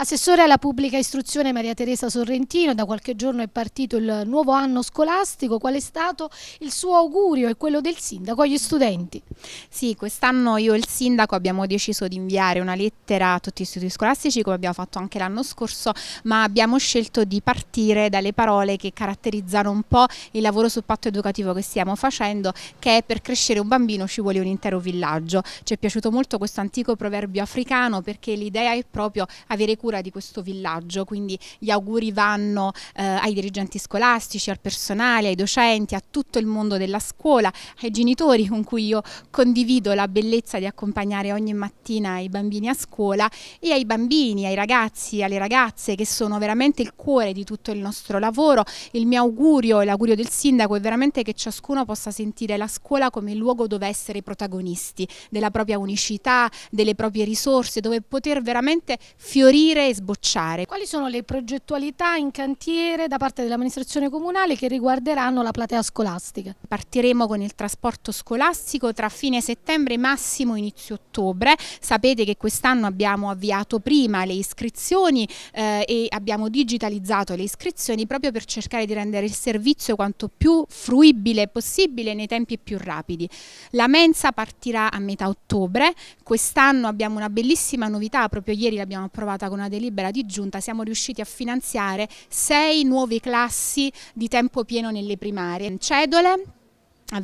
Assessore alla pubblica istruzione Maria Teresa Sorrentino, da qualche giorno è partito il nuovo anno scolastico, qual è stato il suo augurio e quello del sindaco agli studenti? Sì, quest'anno io e il sindaco abbiamo deciso di inviare una lettera a tutti gli istituti scolastici come abbiamo fatto anche l'anno scorso, ma abbiamo scelto di partire dalle parole che caratterizzano un po' il lavoro sul patto educativo che stiamo facendo, che è per crescere un bambino ci vuole un intero villaggio. Ci è piaciuto molto questo antico proverbio africano perché l'idea è proprio avere cura cura di questo villaggio, quindi gli auguri vanno eh, ai dirigenti scolastici, al personale, ai docenti, a tutto il mondo della scuola, ai genitori con cui io condivido la bellezza di accompagnare ogni mattina i bambini a scuola e ai bambini, ai ragazzi, alle ragazze che sono veramente il cuore di tutto il nostro lavoro. Il mio augurio, l'augurio del sindaco è veramente che ciascuno possa sentire la scuola come il luogo dove essere protagonisti della propria unicità, delle proprie risorse, dove poter veramente fiorire capire e sbocciare. Quali sono le progettualità in cantiere da parte dell'amministrazione comunale che riguarderanno la platea scolastica? Partiremo con il trasporto scolastico tra fine settembre e massimo inizio ottobre. Sapete che quest'anno abbiamo avviato prima le iscrizioni eh, e abbiamo digitalizzato le iscrizioni proprio per cercare di rendere il servizio quanto più fruibile possibile nei tempi più rapidi. La mensa partirà a metà ottobre, quest'anno abbiamo una bellissima novità, proprio ieri l'abbiamo approvata con la una delibera di giunta siamo riusciti a finanziare sei nuove classi di tempo pieno nelle primarie. Cedole,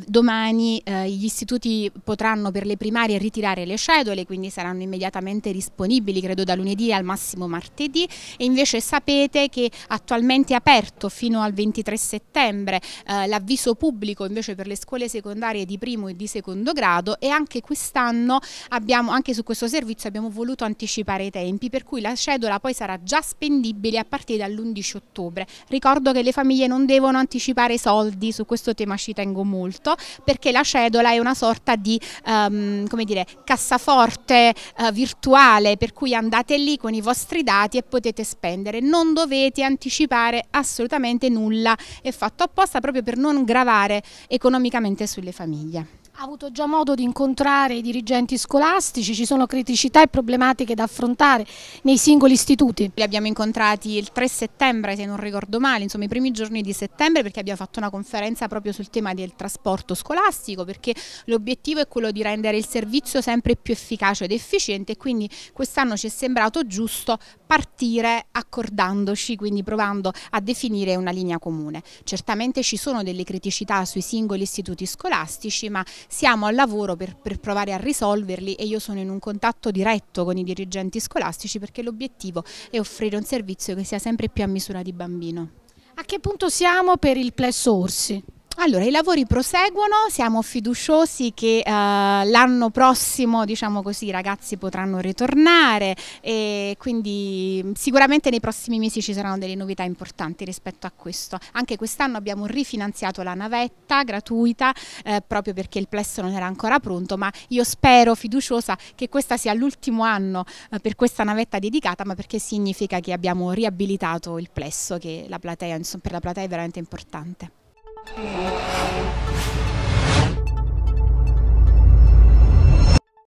Domani eh, gli istituti potranno per le primarie ritirare le cedole, quindi saranno immediatamente disponibili, credo da lunedì al massimo martedì e invece sapete che attualmente è aperto fino al 23 settembre eh, l'avviso pubblico invece per le scuole secondarie di primo e di secondo grado e anche quest'anno abbiamo, anche su questo servizio abbiamo voluto anticipare i tempi per cui la cedola poi sarà già spendibile a partire dall'11 ottobre. Ricordo che le famiglie non devono anticipare soldi, su questo tema ci tengo molto molto perché la cedola è una sorta di um, come dire, cassaforte uh, virtuale per cui andate lì con i vostri dati e potete spendere. Non dovete anticipare assolutamente nulla, è fatto apposta proprio per non gravare economicamente sulle famiglie. Ha avuto già modo di incontrare i dirigenti scolastici, ci sono criticità e problematiche da affrontare nei singoli istituti? Li abbiamo incontrati il 3 settembre, se non ricordo male, insomma i primi giorni di settembre perché abbiamo fatto una conferenza proprio sul tema del trasporto scolastico perché l'obiettivo è quello di rendere il servizio sempre più efficace ed efficiente e quindi quest'anno ci è sembrato giusto partire accordandoci, quindi provando a definire una linea comune. Certamente ci sono delle criticità sui singoli istituti scolastici ma siamo al lavoro per, per provare a risolverli e io sono in un contatto diretto con i dirigenti scolastici perché l'obiettivo è offrire un servizio che sia sempre più a misura di bambino. A che punto siamo per il Plesso Orsi? Allora, i lavori proseguono, siamo fiduciosi che eh, l'anno prossimo, diciamo così, i ragazzi potranno ritornare e quindi mm, sicuramente nei prossimi mesi ci saranno delle novità importanti rispetto a questo. Anche quest'anno abbiamo rifinanziato la navetta gratuita eh, proprio perché il plesso non era ancora pronto, ma io spero fiduciosa che questo sia l'ultimo anno eh, per questa navetta dedicata, ma perché significa che abbiamo riabilitato il plesso, che la platea, insomma, per la platea è veramente importante. Thank you.